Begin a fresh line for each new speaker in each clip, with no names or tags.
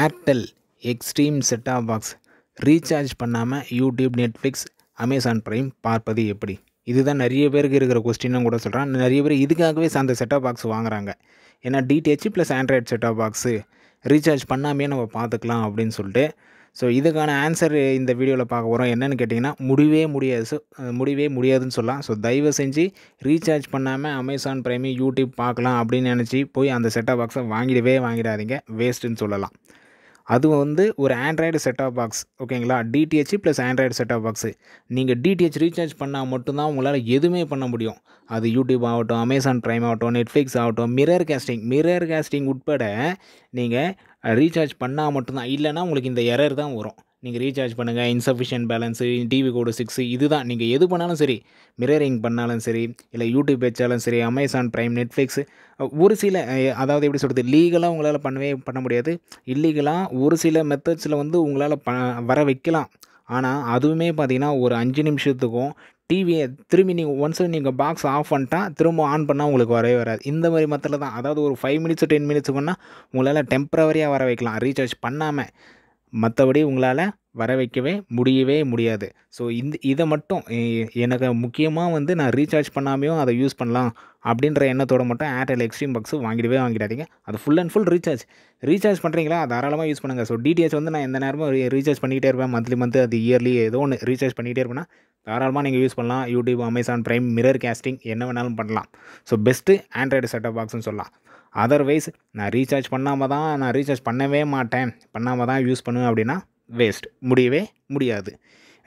Airtel Xstream set top box recharge பண்ணாமல் YouTube Netflix Amazon Prime பார்ப்பது எப்படி இதுதான் நிறைய பேருக்கு இருக்கிற கொஸ்டின்னு கூட சொல்கிறேன் நிறைய பேர் இதுக்காகவே அந்த செட்டாப் பாக்ஸ் வாங்குறாங்க ஏன்னா DTH plus Android set top box recharge பண்ணாமே நம்ம பார்த்துக்கலாம் அப்படின்னு சொல்லிட்டு ஸோ இதுக்கான ஆன்சர் இந்த வீடியோவில் பார்க்க போகிறோம் என்னென்னு கேட்டிங்கன்னா முடிவே முடியாது ஸோ முடிவே முடியாதுன்னு சொல்லலாம் ஸோ தயவு செஞ்சு ரீசார்ஜ் பண்ணாமல் அமேசான் ப்ரைமு யூடியூப் பார்க்கலாம் அப்படின்னு நினச்சி போய் அந்த செட்டாக பாக்ஸை வாங்கிடவே வாங்கிடாதீங்க வேஸ்ட்டுன்னு சொல்லலாம் அது வந்து ஒரு ஆண்ட்ராய்டு செட்டாப் பாக்ஸ் ஓகேங்களா DTH plus Android set top box நீங்கள் டிடிஹெச் ரீசார்ஜ் பண்ணால் மட்டும்தான் உங்களால் எதுவுமே பண்ண முடியும் அது யூடியூப் ஆகட்டும் அமேசான் ப்ரைம் ஆகட்டும் நெட்ஃப்ளிக்ஸ் ஆகட்டும் மிரர் கேஸ்டிங் மிரர் கேஸ்டிங் உட்பட நீங்கள் ரீசார்ஜ் பண்ணால் மட்டும்தான் இல்லைனா உங்களுக்கு இந்த எரர் தான் வரும் நீங்கள் ரீசார்ஜ் பண்ணுங்கள் insufficient balance TV code six இதுதான் நீங்கள் எது பண்ணாலும் சரி மிரரிங் பண்ணாலும் சரி இல்லை யூடியூப் வச்சாலும் சரி அமேசான் ப்ரைம் நெட்ஃப்ளிக்ஸ் ஒரு சில அதாவது எப்படி சொல்கிறது லீகலாக உங்களால் பண்ணவே பண்ண முடியாது இல்லீகலாக ஒரு சில மெத்தட்ஸில் வந்து உங்களால் ப வர வைக்கலாம் ஆனால் அதுவுமே பார்த்திங்கன்னா ஒரு அஞ்சு நிமிஷத்துக்கும் டிவியை திரும்பி நீங்கள் ஒன்ஸ் நீங்கள் பாக்ஸ் ஆஃப் பண்ணிட்டால் திரும்ப ஆன் பண்ணால் உங்களுக்கு வரவே வராது இந்த மாதிரி மத்தில் தான் அதாவது ஒரு ஃபைவ் மினிட்ஸ் டென் மினிட்ஸ் பண்ணால் உங்களால் டெம்பரவரியாக வர வைக்கலாம் ரீசார்ஜ் பண்ணாமல் மற்றபடி உங்களால் வர வைக்கவே முடியவே முடியாது ஸோ இந்த இதை மட்டும் எனக்கு முக்கியமாக வந்து நான் ரீசார்ஜ் பண்ணாமையும் அதை யூஸ் பண்ணலாம் அப்படின்ற எண்ணத்தோட மட்டும் ஏர்டெல் எக்ஸ்ட்ரீம் பாக்ஸு வாங்கிடவே வாங்கிடாதீங்க அது full and full recharge recharge பண்ணுறீங்களா தாராளமாக யூஸ் பண்ணுங்கள் ஸோ டிடிஎச் வந்து நான் எந்த நேரமும் ரீசார்ஜ் பண்ணிக்கிட்டே இருப்பேன் மந்த்லி மந்த் அது இயர்லி ஏதோ ஒன்று ரீசார்ஜ் பண்ணிகிட்டே இருப்பேன்னா தாராளமாக நீங்கள் யூஸ் பண்ணலாம் YouTube Amazon Prime mirror casting என்ன வேணாலும் பண்ணலாம் ஸோ பெஸ்ட்டு ஆண்ட்ராய்டு செட்டப் பாக்ஸ்னு சொல்லலாம் அதர்வைஸ் நான் ரீசார்ஜ் பண்ணாமல் தான் நான் ரீசார்ஜ் பண்ணவே மாட்டேன் பண்ணாமல் தான் யூஸ் பண்ணுவேன் அப்படின்னா வேஸ்ட் முடியவே முடியாது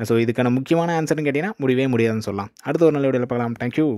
ஸோ இதுக்கான முக்கியமான ஆன்சர்னு கேட்டிங்கன்னா முடியவே முடியாதுன்னு சொல்லலாம் அடுத்த ஒரு நல்ல வீடியோவில் பார்க்கலாம் தேங்க்யூ